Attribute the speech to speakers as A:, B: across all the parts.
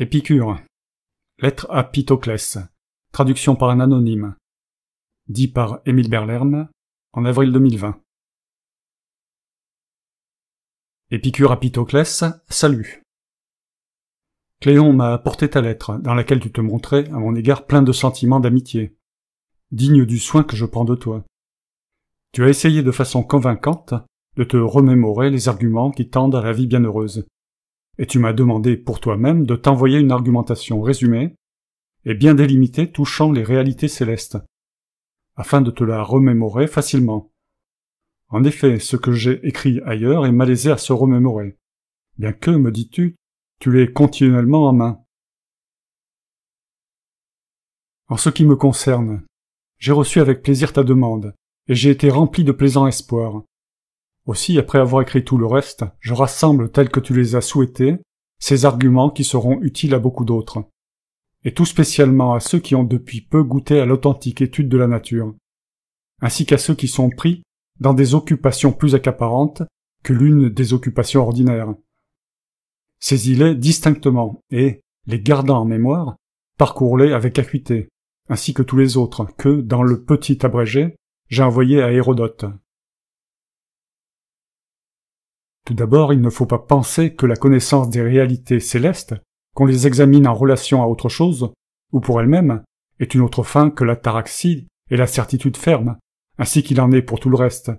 A: Épicure. Lettre à Pythoclès. Traduction par un anonyme. Dit par Émile Berlerme en avril 2020. Épicure à Pythoclès, salut. Cléon m'a apporté ta lettre, dans laquelle tu te montrais, à mon égard, plein de sentiments d'amitié, digne du soin que je prends de toi. Tu as essayé de façon convaincante de te remémorer les arguments qui tendent à la vie bienheureuse, et tu m'as demandé pour toi-même de t'envoyer une argumentation résumée et bien délimitée touchant les réalités célestes, afin de te la remémorer facilement. En effet, ce que j'ai écrit ailleurs est malaisé à se remémorer, bien que, me dis-tu, tu l'es continuellement en main. En ce qui me concerne, j'ai reçu avec plaisir ta demande, et j'ai été rempli de plaisant espoir, aussi, après avoir écrit tout le reste, je rassemble tels que tu les as souhaités, ces arguments qui seront utiles à beaucoup d'autres, et tout spécialement à ceux qui ont depuis peu goûté à l'authentique étude de la nature, ainsi qu'à ceux qui sont pris dans des occupations plus accaparantes que l'une des occupations ordinaires. Saisis-les distinctement et, les gardant en mémoire, parcours-les avec acuité, ainsi que tous les autres que, dans le petit abrégé, j'ai envoyé à Hérodote. Tout d'abord, il ne faut pas penser que la connaissance des réalités célestes, qu'on les examine en relation à autre chose, ou pour elles même est une autre fin que la taraxie et la certitude ferme, ainsi qu'il en est pour tout le reste.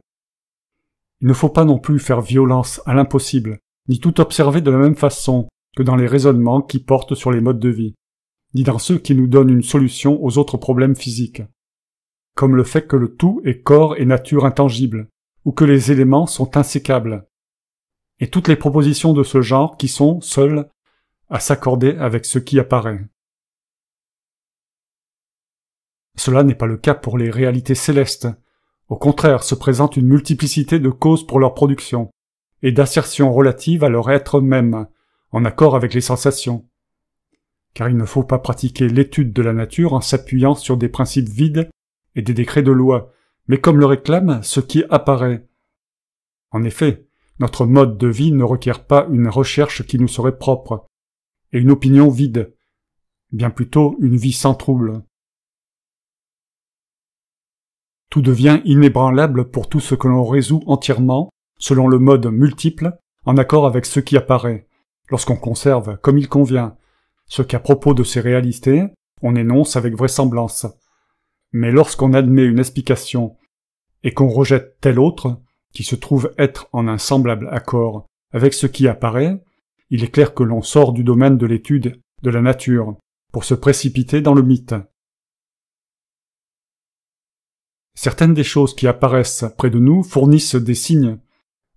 A: Il ne faut pas non plus faire violence à l'impossible, ni tout observer de la même façon que dans les raisonnements qui portent sur les modes de vie, ni dans ceux qui nous donnent une solution aux autres problèmes physiques, comme le fait que le tout est corps et nature intangible, ou que les éléments sont insécables, et toutes les propositions de ce genre qui sont seules à s'accorder avec ce qui apparaît. Cela n'est pas le cas pour les réalités célestes. Au contraire, se présente une multiplicité de causes pour leur production, et d'assertions relatives à leur être même, en accord avec les sensations. Car il ne faut pas pratiquer l'étude de la nature en s'appuyant sur des principes vides et des décrets de loi, mais comme le réclame ce qui apparaît. En effet, notre mode de vie ne requiert pas une recherche qui nous serait propre, et une opinion vide, bien plutôt une vie sans trouble. Tout devient inébranlable pour tout ce que l'on résout entièrement, selon le mode multiple, en accord avec ce qui apparaît, lorsqu'on conserve, comme il convient, ce qu'à propos de ces réalités, on énonce avec vraisemblance. Mais lorsqu'on admet une explication et qu'on rejette telle autre, qui se trouve être en un semblable accord avec ce qui apparaît, il est clair que l'on sort du domaine de l'étude de la nature pour se précipiter dans le mythe. Certaines des choses qui apparaissent près de nous fournissent des signes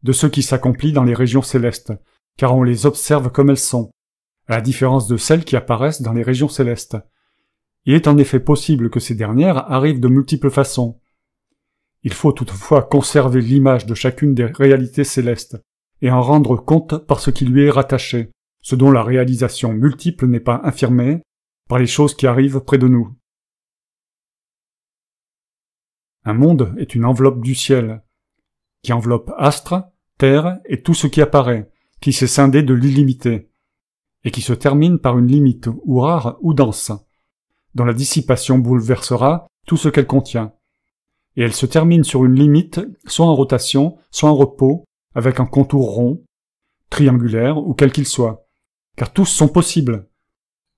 A: de ce qui s'accomplit dans les régions célestes, car on les observe comme elles sont, à la différence de celles qui apparaissent dans les régions célestes. Il est en effet possible que ces dernières arrivent de multiples façons, il faut toutefois conserver l'image de chacune des réalités célestes, et en rendre compte par ce qui lui est rattaché, ce dont la réalisation multiple n'est pas infirmée, par les choses qui arrivent près de nous. Un monde est une enveloppe du ciel, qui enveloppe astres, terre et tout ce qui apparaît, qui s'est scindé de l'illimité, et qui se termine par une limite ou rare ou dense, dont la dissipation bouleversera tout ce qu'elle contient, et elle se termine sur une limite, soit en rotation, soit en repos, avec un contour rond, triangulaire ou quel qu'il soit. Car tous sont possibles.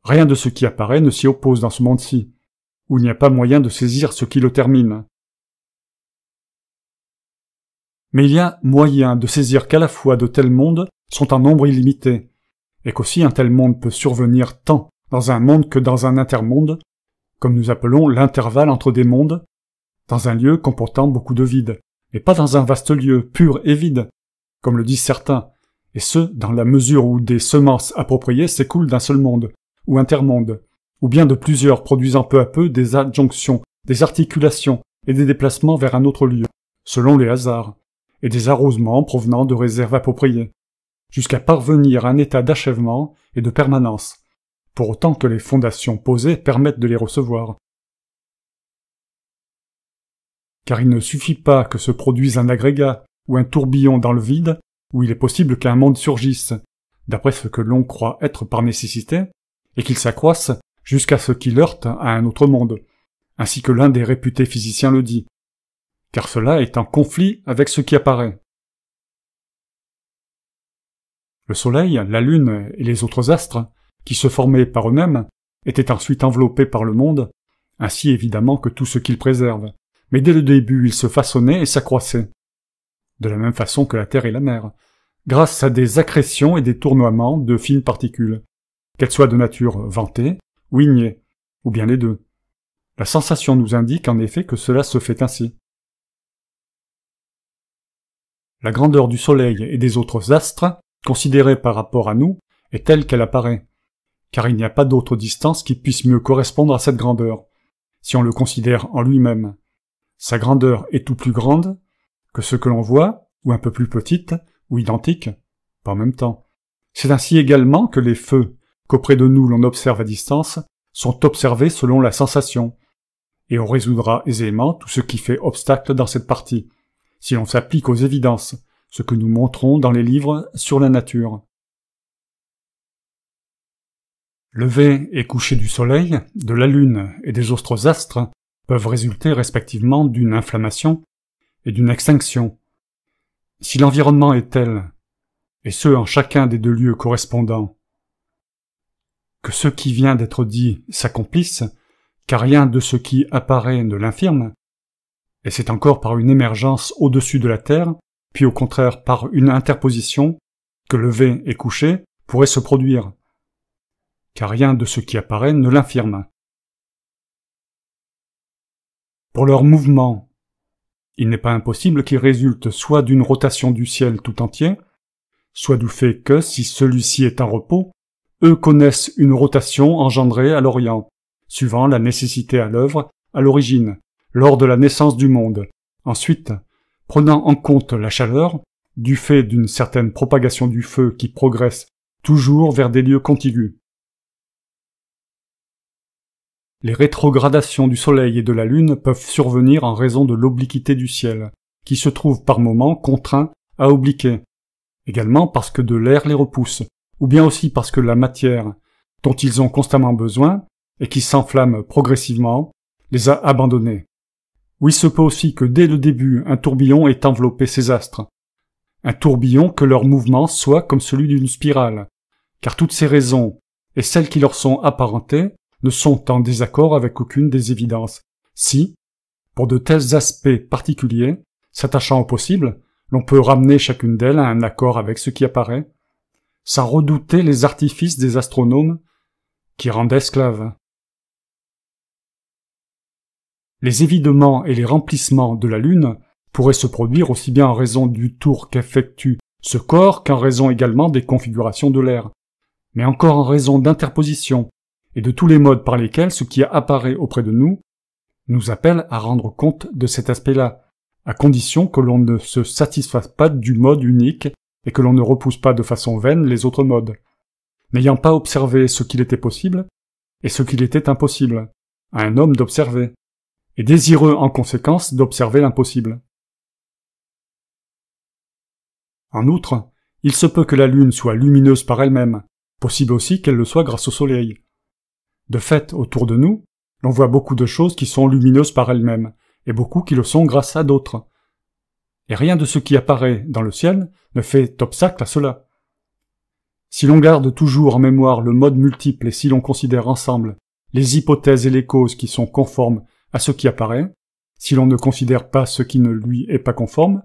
A: Rien de ce qui apparaît ne s'y oppose dans ce monde-ci, où il n'y a pas moyen de saisir ce qui le termine. Mais il y a moyen de saisir qu'à la fois de tels mondes sont en nombre illimité, et qu'aussi un tel monde peut survenir tant dans un monde que dans un intermonde, comme nous appelons l'intervalle entre des mondes, dans un lieu comportant beaucoup de vide, mais pas dans un vaste lieu pur et vide, comme le disent certains, et ce, dans la mesure où des semences appropriées s'écoulent d'un seul monde, ou intermonde, ou bien de plusieurs produisant peu à peu des adjonctions, des articulations et des déplacements vers un autre lieu, selon les hasards, et des arrosements provenant de réserves appropriées, jusqu'à parvenir à un état d'achèvement et de permanence, pour autant que les fondations posées permettent de les recevoir, car il ne suffit pas que se produise un agrégat ou un tourbillon dans le vide, où il est possible qu'un monde surgisse, d'après ce que l'on croit être par nécessité, et qu'il s'accroisse jusqu'à ce qu'il heurte à un autre monde, ainsi que l'un des réputés physiciens le dit, car cela est en conflit avec ce qui apparaît. Le Soleil, la Lune et les autres astres, qui se formaient par eux-mêmes, étaient ensuite enveloppés par le monde, ainsi évidemment que tout ce qu'ils préservent, mais dès le début il se façonnait et s'accroissait. De la même façon que la Terre et la mer, grâce à des accrétions et des tournoiements de fines particules, qu'elles soient de nature vantée ou ignée, ou bien les deux. La sensation nous indique en effet que cela se fait ainsi. La grandeur du Soleil et des autres astres, considérée par rapport à nous, est telle qu'elle apparaît, car il n'y a pas d'autre distance qui puisse mieux correspondre à cette grandeur, si on le considère en lui-même. Sa grandeur est tout plus grande que ce que l'on voit, ou un peu plus petite, ou identique, pas en même temps. C'est ainsi également que les feux, qu'auprès de nous l'on observe à distance, sont observés selon la sensation, et on résoudra aisément tout ce qui fait obstacle dans cette partie, si l'on s'applique aux évidences, ce que nous montrons dans les livres sur la nature. Levé et couché du soleil, de la lune et des autres astres peuvent résulter respectivement d'une inflammation et d'une extinction. Si l'environnement est tel, et ce en chacun des deux lieux correspondants, que ce qui vient d'être dit s'accomplisse, car rien de ce qui apparaît ne l'infirme, et c'est encore par une émergence au-dessus de la Terre, puis au contraire par une interposition, que lever et coucher pourrait se produire, car rien de ce qui apparaît ne l'infirme pour leur mouvement. Il n'est pas impossible qu'ils résulte soit d'une rotation du ciel tout entier, soit du fait que, si celui-ci est en repos, eux connaissent une rotation engendrée à l'Orient, suivant la nécessité à l'œuvre à l'origine, lors de la naissance du monde. Ensuite, prenant en compte la chaleur, du fait d'une certaine propagation du feu qui progresse toujours vers des lieux contigus. Les rétrogradations du Soleil et de la Lune peuvent survenir en raison de l'obliquité du ciel, qui se trouve par moments contraint à obliquer. Également parce que de l'air les repousse, ou bien aussi parce que la matière, dont ils ont constamment besoin, et qui s'enflamme progressivement, les a abandonnés. Ou il se peut aussi que dès le début un tourbillon ait enveloppé ces astres. Un tourbillon que leur mouvement soit comme celui d'une spirale, car toutes ces raisons, et celles qui leur sont apparentées, ne sont en désaccord avec aucune des évidences, si, pour de tels aspects particuliers, s'attachant au possible, l'on peut ramener chacune d'elles à un accord avec ce qui apparaît, sans redouter les artifices des astronomes qui rendent esclaves. Les évidements et les remplissements de la Lune pourraient se produire aussi bien en raison du tour qu'effectue ce corps qu'en raison également des configurations de l'air, mais encore en raison d'interpositions, et de tous les modes par lesquels ce qui apparaît auprès de nous nous appelle à rendre compte de cet aspect-là, à condition que l'on ne se satisfasse pas du mode unique et que l'on ne repousse pas de façon vaine les autres modes. N'ayant pas observé ce qu'il était possible et ce qu'il était impossible, à un homme d'observer, et désireux en conséquence d'observer l'impossible. En outre, il se peut que la Lune soit lumineuse par elle-même, possible aussi qu'elle le soit grâce au Soleil, de fait, autour de nous, l'on voit beaucoup de choses qui sont lumineuses par elles-mêmes, et beaucoup qui le sont grâce à d'autres. Et rien de ce qui apparaît dans le ciel ne fait obstacle à cela. Si l'on garde toujours en mémoire le mode multiple et si l'on considère ensemble les hypothèses et les causes qui sont conformes à ce qui apparaît, si l'on ne considère pas ce qui ne lui est pas conforme,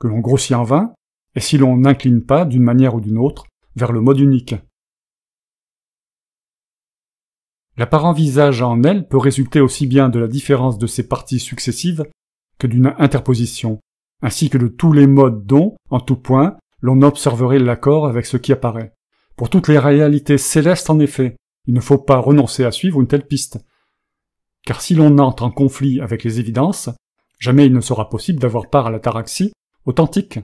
A: que l'on grossit en vain, et si l'on n'incline pas d'une manière ou d'une autre vers le mode unique. L'apparent visage en elle peut résulter aussi bien de la différence de ses parties successives que d'une interposition, ainsi que de tous les modes dont, en tout point, l'on observerait l'accord avec ce qui apparaît. Pour toutes les réalités célestes, en effet, il ne faut pas renoncer à suivre une telle piste. Car si l'on entre en conflit avec les évidences, jamais il ne sera possible d'avoir part à la taraxie authentique.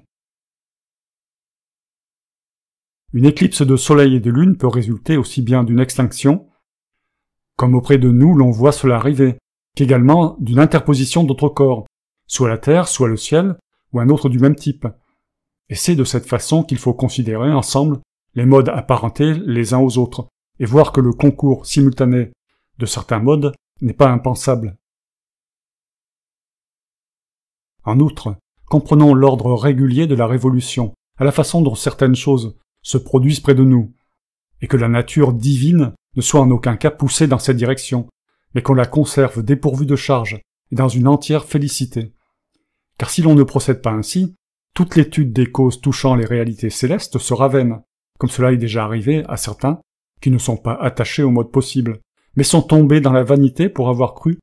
A: Une éclipse de soleil et de lune peut résulter aussi bien d'une extinction comme auprès de nous l'on voit cela arriver, qu'également d'une interposition d'autres corps, soit la terre, soit le ciel, ou un autre du même type. Et c'est de cette façon qu'il faut considérer ensemble les modes apparentés les uns aux autres, et voir que le concours simultané de certains modes n'est pas impensable. En outre, comprenons l'ordre régulier de la révolution, à la façon dont certaines choses se produisent près de nous, et que la nature divine ne soit en aucun cas poussée dans cette direction, mais qu'on la conserve dépourvue de charge et dans une entière félicité. Car si l'on ne procède pas ainsi, toute l'étude des causes touchant les réalités célestes sera vaine, comme cela est déjà arrivé à certains qui ne sont pas attachés au mode possible, mais sont tombés dans la vanité pour avoir cru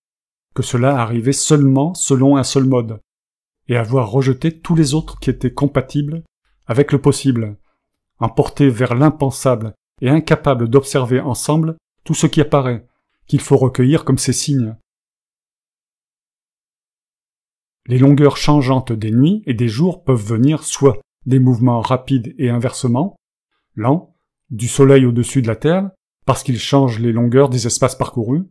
A: que cela arrivait seulement selon un seul mode, et avoir rejeté tous les autres qui étaient compatibles avec le possible, emportés vers l'impensable et incapable d'observer ensemble tout ce qui apparaît, qu'il faut recueillir comme ces signes. Les longueurs changeantes des nuits et des jours peuvent venir soit des mouvements rapides et inversement, lents, du Soleil au-dessus de la Terre, parce qu'ils changent les longueurs des espaces parcourus,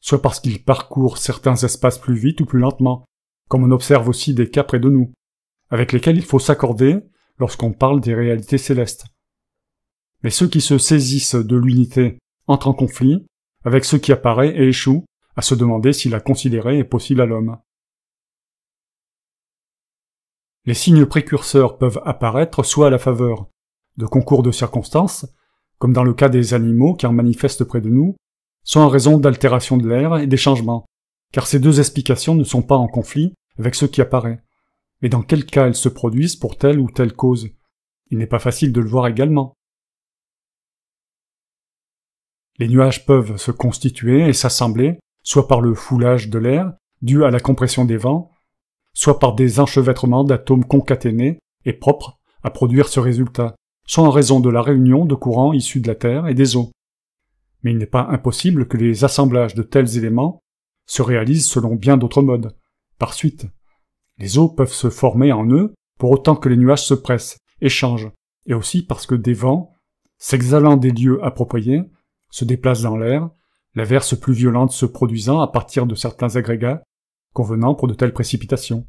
A: soit parce qu'ils parcourent certains espaces plus vite ou plus lentement, comme on observe aussi des cas près de nous, avec lesquels il faut s'accorder lorsqu'on parle des réalités célestes mais ceux qui se saisissent de l'unité entrent en conflit avec ce qui apparaît et échouent à se demander si la considérer est possible à l'homme. Les signes précurseurs peuvent apparaître soit à la faveur de concours de circonstances, comme dans le cas des animaux qui en manifestent près de nous, soit en raison d'altération de l'air et des changements, car ces deux explications ne sont pas en conflit avec ce qui apparaît. Mais dans quel cas elles se produisent pour telle ou telle cause Il n'est pas facile de le voir également. Les nuages peuvent se constituer et s'assembler, soit par le foulage de l'air, dû à la compression des vents, soit par des enchevêtrements d'atomes concaténés et propres à produire ce résultat, soit en raison de la réunion de courants issus de la Terre et des eaux. Mais il n'est pas impossible que les assemblages de tels éléments se réalisent selon bien d'autres modes. Par suite, les eaux peuvent se former en eux pour autant que les nuages se pressent, échangent, et aussi parce que des vents, s'exhalant des lieux appropriés, se déplacent dans l'air, l'averse plus violente se produisant à partir de certains agrégats convenant pour de telles précipitations.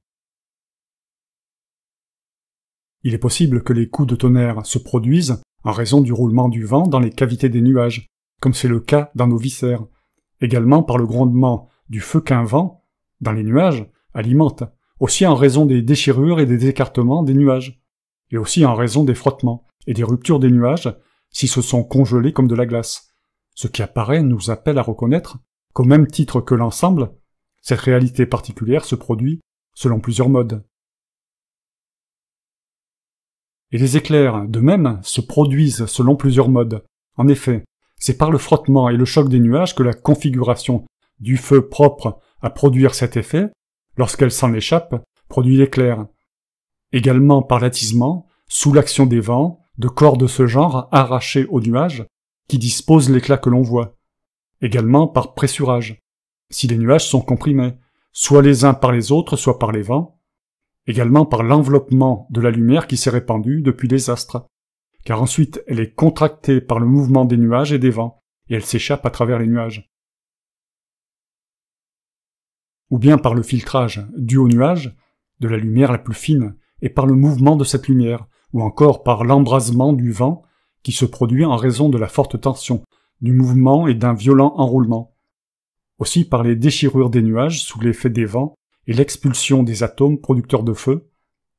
A: Il est possible que les coups de tonnerre se produisent en raison du roulement du vent dans les cavités des nuages, comme c'est le cas dans nos viscères, également par le grondement du feu qu'un vent, dans les nuages, alimente, aussi en raison des déchirures et des écartements des nuages, et aussi en raison des frottements et des ruptures des nuages s'ils se sont congelés comme de la glace, ce qui apparaît nous appelle à reconnaître qu'au même titre que l'ensemble, cette réalité particulière se produit selon plusieurs modes. Et les éclairs, de même, se produisent selon plusieurs modes. En effet, c'est par le frottement et le choc des nuages que la configuration du feu propre à produire cet effet, lorsqu'elle s'en échappe, produit l'éclair. Également par l'attisement, sous l'action des vents, de corps de ce genre arrachés aux nuages qui dispose l'éclat que l'on voit. Également par pressurage, si les nuages sont comprimés, soit les uns par les autres, soit par les vents. Également par l'enveloppement de la lumière qui s'est répandue depuis les astres, car ensuite elle est contractée par le mouvement des nuages et des vents, et elle s'échappe à travers les nuages. Ou bien par le filtrage dû aux nuages, de la lumière la plus fine, et par le mouvement de cette lumière, ou encore par l'embrasement du vent qui se produit en raison de la forte tension, du mouvement et d'un violent enroulement. Aussi par les déchirures des nuages sous l'effet des vents et l'expulsion des atomes producteurs de feu,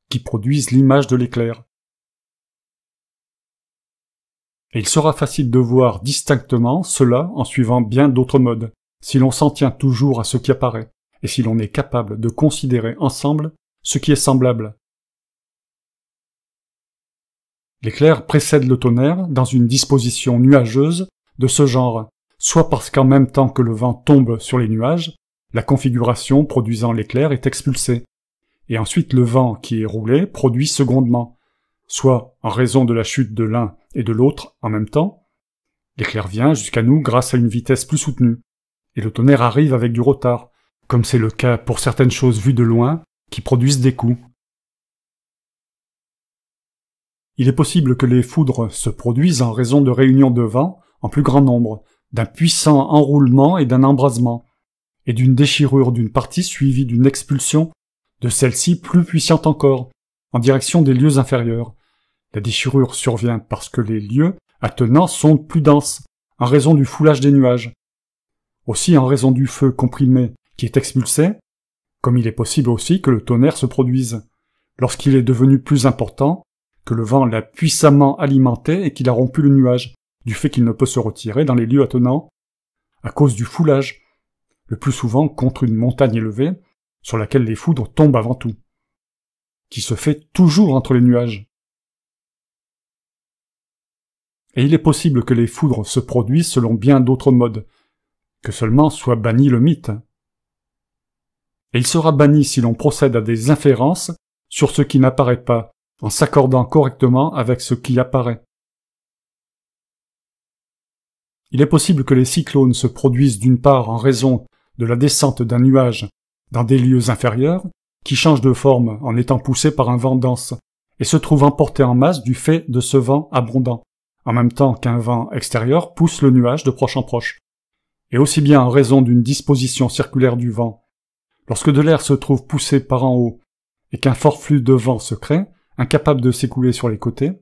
A: qui produisent l'image de l'éclair. Et il sera facile de voir distinctement cela en suivant bien d'autres modes, si l'on s'en tient toujours à ce qui apparaît, et si l'on est capable de considérer ensemble ce qui est semblable, L'éclair précède le tonnerre dans une disposition nuageuse de ce genre, soit parce qu'en même temps que le vent tombe sur les nuages, la configuration produisant l'éclair est expulsée, et ensuite le vent qui est roulé produit secondement, soit en raison de la chute de l'un et de l'autre en même temps, l'éclair vient jusqu'à nous grâce à une vitesse plus soutenue, et le tonnerre arrive avec du retard, comme c'est le cas pour certaines choses vues de loin qui produisent des coups. Il est possible que les foudres se produisent en raison de réunions de vent en plus grand nombre, d'un puissant enroulement et d'un embrasement, et d'une déchirure d'une partie suivie d'une expulsion de celle-ci plus puissante encore, en direction des lieux inférieurs. La déchirure survient parce que les lieux attenants sont plus denses, en raison du foulage des nuages. Aussi en raison du feu comprimé qui est expulsé, comme il est possible aussi que le tonnerre se produise, lorsqu'il est devenu plus important que le vent l'a puissamment alimenté et qu'il a rompu le nuage, du fait qu'il ne peut se retirer dans les lieux attenants, à cause du foulage, le plus souvent contre une montagne élevée, sur laquelle les foudres tombent avant tout, qui se fait toujours entre les nuages. Et il est possible que les foudres se produisent selon bien d'autres modes, que seulement soit banni le mythe. Et il sera banni si l'on procède à des inférences sur ce qui n'apparaît pas, en s'accordant correctement avec ce qui apparaît. Il est possible que les cyclones se produisent d'une part en raison de la descente d'un nuage dans des lieux inférieurs, qui changent de forme en étant poussé par un vent dense, et se trouve emporté en masse du fait de ce vent abondant, en même temps qu'un vent extérieur pousse le nuage de proche en proche, et aussi bien en raison d'une disposition circulaire du vent. Lorsque de l'air se trouve poussé par en haut et qu'un fort flux de vent se crée, incapable de s'écouler sur les côtés,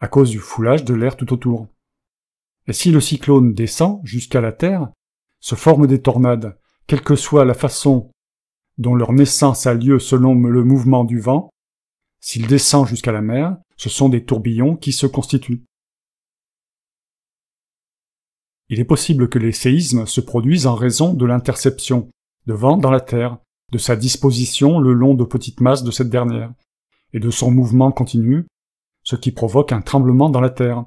A: à cause du foulage de l'air tout autour. Et si le cyclone descend jusqu'à la Terre, se forment des tornades, quelle que soit la façon dont leur naissance a lieu selon le mouvement du vent, s'il descend jusqu'à la mer, ce sont des tourbillons qui se constituent. Il est possible que les séismes se produisent en raison de l'interception de vent dans la Terre, de sa disposition le long de petites masses de cette dernière, et de son mouvement continu, ce qui provoque un tremblement dans la terre.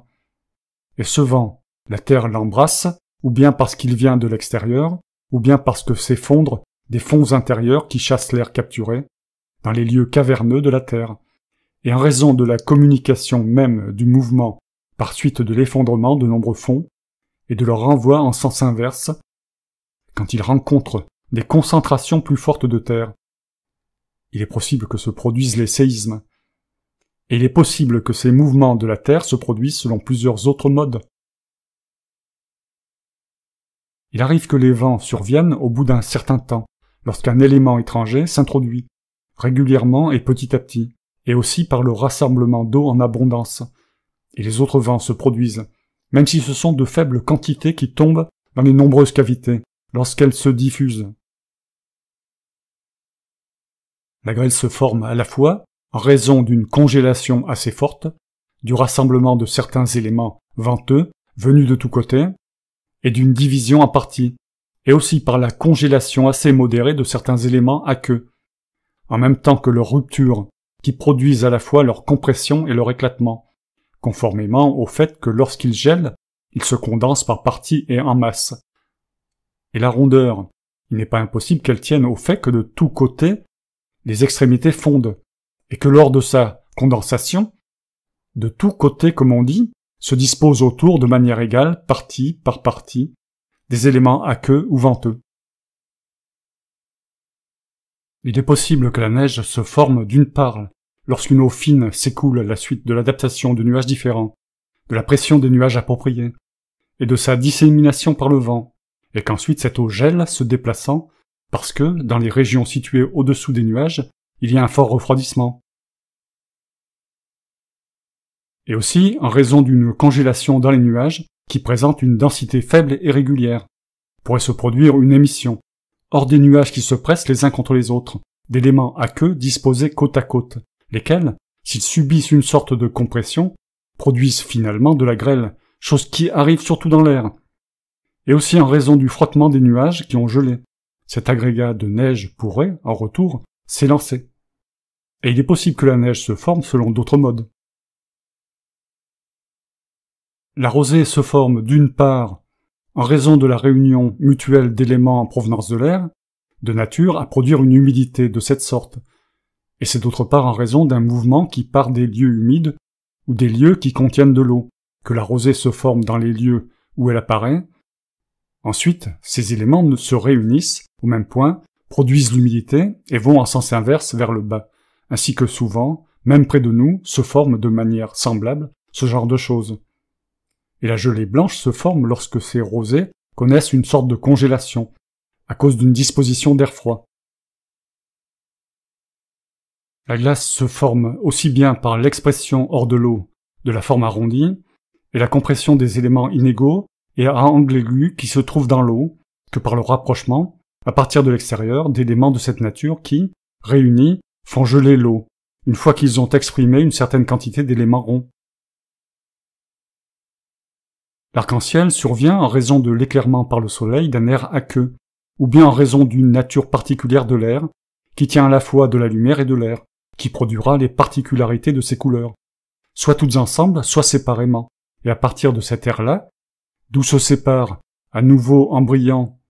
A: Et ce vent, la terre l'embrasse, ou bien parce qu'il vient de l'extérieur, ou bien parce que s'effondrent des fonds intérieurs qui chassent l'air capturé dans les lieux caverneux de la terre. Et en raison de la communication même du mouvement par suite de l'effondrement de nombreux fonds et de leur renvoi en sens inverse, quand ils rencontrent des concentrations plus fortes de terre, il est possible que se produisent les séismes. Et il est possible que ces mouvements de la Terre se produisent selon plusieurs autres modes. Il arrive que les vents surviennent au bout d'un certain temps, lorsqu'un élément étranger s'introduit, régulièrement et petit à petit, et aussi par le rassemblement d'eau en abondance. Et les autres vents se produisent, même si ce sont de faibles quantités qui tombent dans les nombreuses cavités, lorsqu'elles se diffusent. La grêle se forme à la fois en raison d'une congélation assez forte, du rassemblement de certains éléments venteux venus de tous côtés, et d'une division en partie, et aussi par la congélation assez modérée de certains éléments aqueux, en même temps que leur rupture, qui produisent à la fois leur compression et leur éclatement, conformément au fait que lorsqu'ils gèlent, ils se condensent par partie et en masse. Et la rondeur, il n'est pas impossible qu'elle tienne au fait que de tous côtés, les extrémités fondent, et que lors de sa condensation, de tous côtés, comme on dit, se disposent autour de manière égale, partie par partie, des éléments aqueux ou venteux. Il est possible que la neige se forme d'une part lorsqu'une eau fine s'écoule à la suite de l'adaptation de nuages différents, de la pression des nuages appropriés, et de sa dissémination par le vent, et qu'ensuite cette eau gèle se déplaçant parce que, dans les régions situées au-dessous des nuages, il y a un fort refroidissement. Et aussi en raison d'une congélation dans les nuages qui présente une densité faible et régulière. Pourrait se produire une émission, hors des nuages qui se pressent les uns contre les autres, d'éléments à queue disposés côte à côte, lesquels, s'ils subissent une sorte de compression, produisent finalement de la grêle, chose qui arrive surtout dans l'air, et aussi en raison du frottement des nuages qui ont gelé, cet agrégat de neige pourrait, en retour, s'élancer. Et il est possible que la neige se forme selon d'autres modes. La rosée se forme d'une part en raison de la réunion mutuelle d'éléments en provenance de l'air, de nature à produire une humidité de cette sorte, et c'est d'autre part en raison d'un mouvement qui part des lieux humides ou des lieux qui contiennent de l'eau, que la rosée se forme dans les lieux où elle apparaît, Ensuite, ces éléments se réunissent au même point, produisent l'humidité et vont en sens inverse vers le bas, ainsi que souvent, même près de nous, se forment de manière semblable ce genre de choses. Et la gelée blanche se forme lorsque ces rosées connaissent une sorte de congélation, à cause d'une disposition d'air froid. La glace se forme aussi bien par l'expression hors de l'eau de la forme arrondie et la compression des éléments inégaux et à angle aigu qui se trouve dans l'eau, que par le rapprochement, à partir de l'extérieur, d'éléments de cette nature qui, réunis, font geler l'eau, une fois qu'ils ont exprimé une certaine quantité d'éléments ronds. L'arc-en-ciel survient en raison de l'éclairement par le soleil d'un air aqueux, ou bien en raison d'une nature particulière de l'air, qui tient à la fois de la lumière et de l'air, qui produira les particularités de ces couleurs, soit toutes ensemble, soit séparément, et à partir de cet air-là, d'où se sépare, à nouveau en brillant,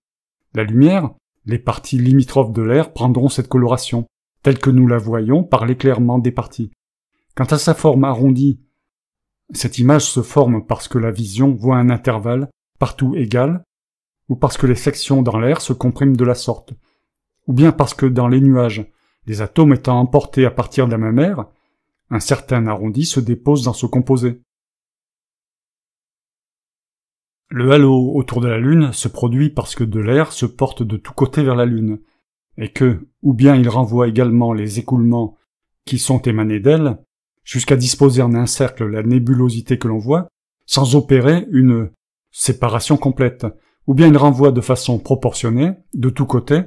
A: la lumière, les parties limitrophes de l'air prendront cette coloration, telle que nous la voyons par l'éclairement des parties. Quant à sa forme arrondie, cette image se forme parce que la vision voit un intervalle partout égal, ou parce que les sections dans l'air se compriment de la sorte, ou bien parce que dans les nuages, les atomes étant emportés à partir de la même aire, un certain arrondi se dépose dans ce composé. Le halo autour de la Lune se produit parce que de l'air se porte de tous côtés vers la Lune, et que, ou bien il renvoie également les écoulements qui sont émanés d'elle, jusqu'à disposer en un cercle la nébulosité que l'on voit, sans opérer une séparation complète, ou bien il renvoie de façon proportionnée, de tous côtés,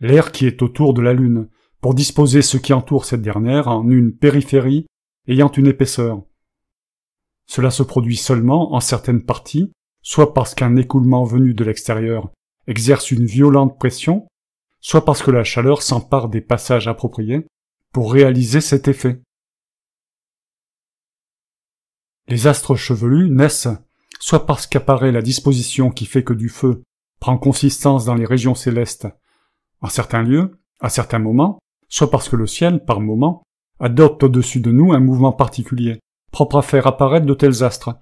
A: l'air qui est autour de la Lune, pour disposer ce qui entoure cette dernière en une périphérie ayant une épaisseur. Cela se produit seulement en certaines parties, soit parce qu'un écoulement venu de l'extérieur exerce une violente pression, soit parce que la chaleur s'empare des passages appropriés pour réaliser cet effet. Les astres chevelus naissent soit parce qu'apparaît la disposition qui fait que du feu prend consistance dans les régions célestes en certains lieux, à certains moments, soit parce que le ciel, par moments, adopte au-dessus de nous un mouvement particulier, propre à faire apparaître de tels astres,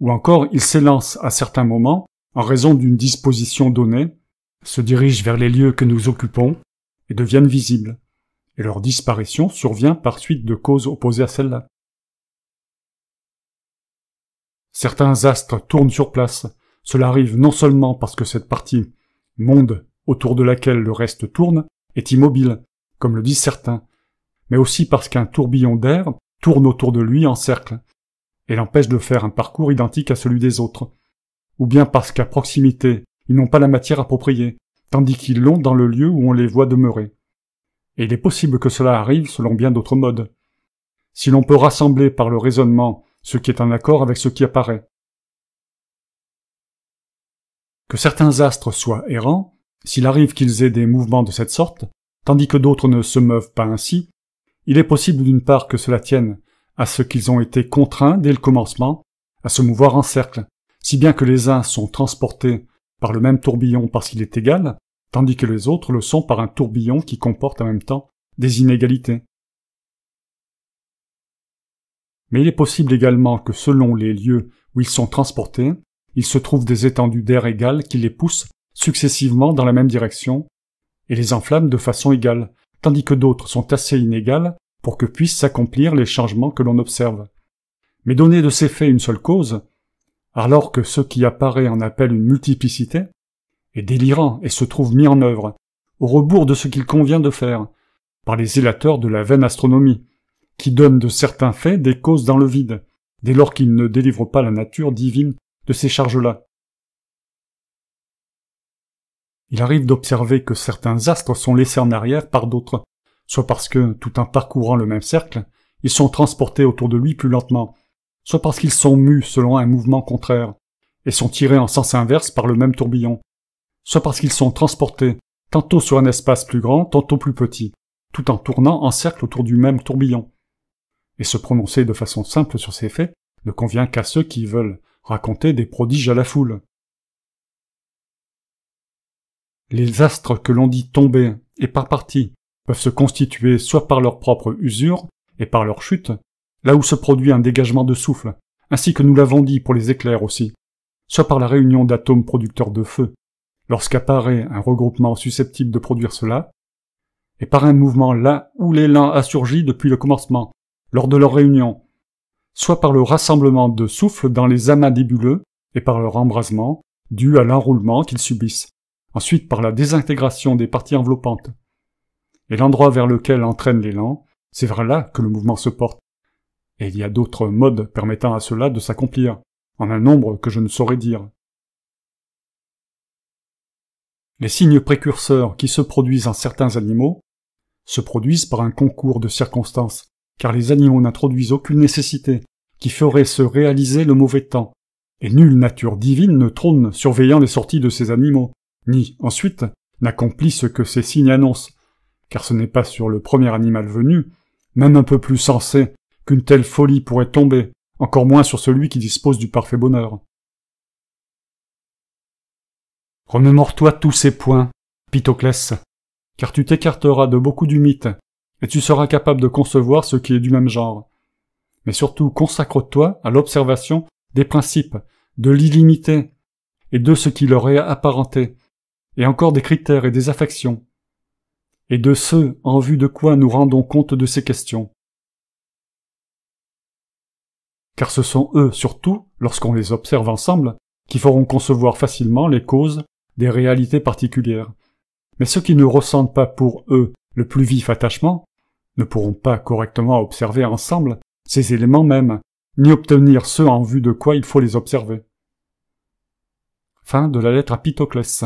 A: ou encore ils s'élancent à certains moments, en raison d'une disposition donnée, se dirigent vers les lieux que nous occupons et deviennent visibles, et leur disparition survient par suite de causes opposées à celles là Certains astres tournent sur place. Cela arrive non seulement parce que cette partie, monde, autour de laquelle le reste tourne, est immobile, comme le disent certains, mais aussi parce qu'un tourbillon d'air tourne autour de lui en cercle, et l'empêche de faire un parcours identique à celui des autres, ou bien parce qu'à proximité, ils n'ont pas la matière appropriée, tandis qu'ils l'ont dans le lieu où on les voit demeurer. Et il est possible que cela arrive selon bien d'autres modes. Si l'on peut rassembler par le raisonnement ce qui est en accord avec ce qui apparaît. Que certains astres soient errants, s'il arrive qu'ils aient des mouvements de cette sorte, tandis que d'autres ne se meuvent pas ainsi, il est possible d'une part que cela tienne à ce qu'ils ont été contraints dès le commencement à se mouvoir en cercle, si bien que les uns sont transportés par le même tourbillon parce qu'il est égal, tandis que les autres le sont par un tourbillon qui comporte en même temps des inégalités. Mais il est possible également que selon les lieux où ils sont transportés, il se trouve des étendues d'air égales qui les poussent successivement dans la même direction et les enflamment de façon égale, tandis que d'autres sont assez inégales pour que puissent s'accomplir les changements que l'on observe. Mais donner de ces faits une seule cause, alors que ce qui apparaît en appelle une multiplicité, est délirant et se trouve mis en œuvre, au rebours de ce qu'il convient de faire, par les élateurs de la vaine astronomie, qui donnent de certains faits des causes dans le vide, dès lors qu'ils ne délivrent pas la nature divine de ces charges-là. Il arrive d'observer que certains astres sont laissés en arrière par d'autres, soit parce que, tout en parcourant le même cercle, ils sont transportés autour de lui plus lentement, soit parce qu'ils sont mus selon un mouvement contraire, et sont tirés en sens inverse par le même tourbillon, soit parce qu'ils sont transportés tantôt sur un espace plus grand, tantôt plus petit, tout en tournant en cercle autour du même tourbillon. Et se prononcer de façon simple sur ces faits ne convient qu'à ceux qui veulent raconter des prodiges à la foule. Les astres que l'on dit tomber et par partie peuvent se constituer soit par leur propre usure et par leur chute, là où se produit un dégagement de souffle, ainsi que nous l'avons dit pour les éclairs aussi, soit par la réunion d'atomes producteurs de feu, lorsqu'apparaît un regroupement susceptible de produire cela, et par un mouvement là où l'élan a surgi depuis le commencement, lors de leur réunion, soit par le rassemblement de souffles dans les amas débuleux et par leur embrasement, dû à l'enroulement qu'ils subissent, ensuite par la désintégration des parties enveloppantes, et l'endroit vers lequel entraîne l'élan, c'est vers là que le mouvement se porte. Et il y a d'autres modes permettant à cela de s'accomplir, en un nombre que je ne saurais dire. Les signes précurseurs qui se produisent en certains animaux se produisent par un concours de circonstances, car les animaux n'introduisent aucune nécessité qui ferait se réaliser le mauvais temps, et nulle nature divine ne trône surveillant les sorties de ces animaux, ni, ensuite, n'accomplit ce que ces signes annoncent, car ce n'est pas sur le premier animal venu, même un peu plus sensé, qu'une telle folie pourrait tomber, encore moins sur celui qui dispose du parfait bonheur. Remémore-toi tous ces points, Pythoclès, car tu t'écarteras de beaucoup du mythe, et tu seras capable de concevoir ce qui est du même genre. Mais surtout consacre-toi à l'observation des principes, de l'illimité, et de ce qui leur est apparenté, et encore des critères et des affections, et de ceux en vue de quoi nous rendons compte de ces questions. Car ce sont eux, surtout, lorsqu'on les observe ensemble, qui feront concevoir facilement les causes des réalités particulières. Mais ceux qui ne ressentent pas pour eux le plus vif attachement ne pourront pas correctement observer ensemble ces éléments mêmes, ni obtenir ceux en vue de quoi il faut les observer. Fin de la lettre à Pythoclès.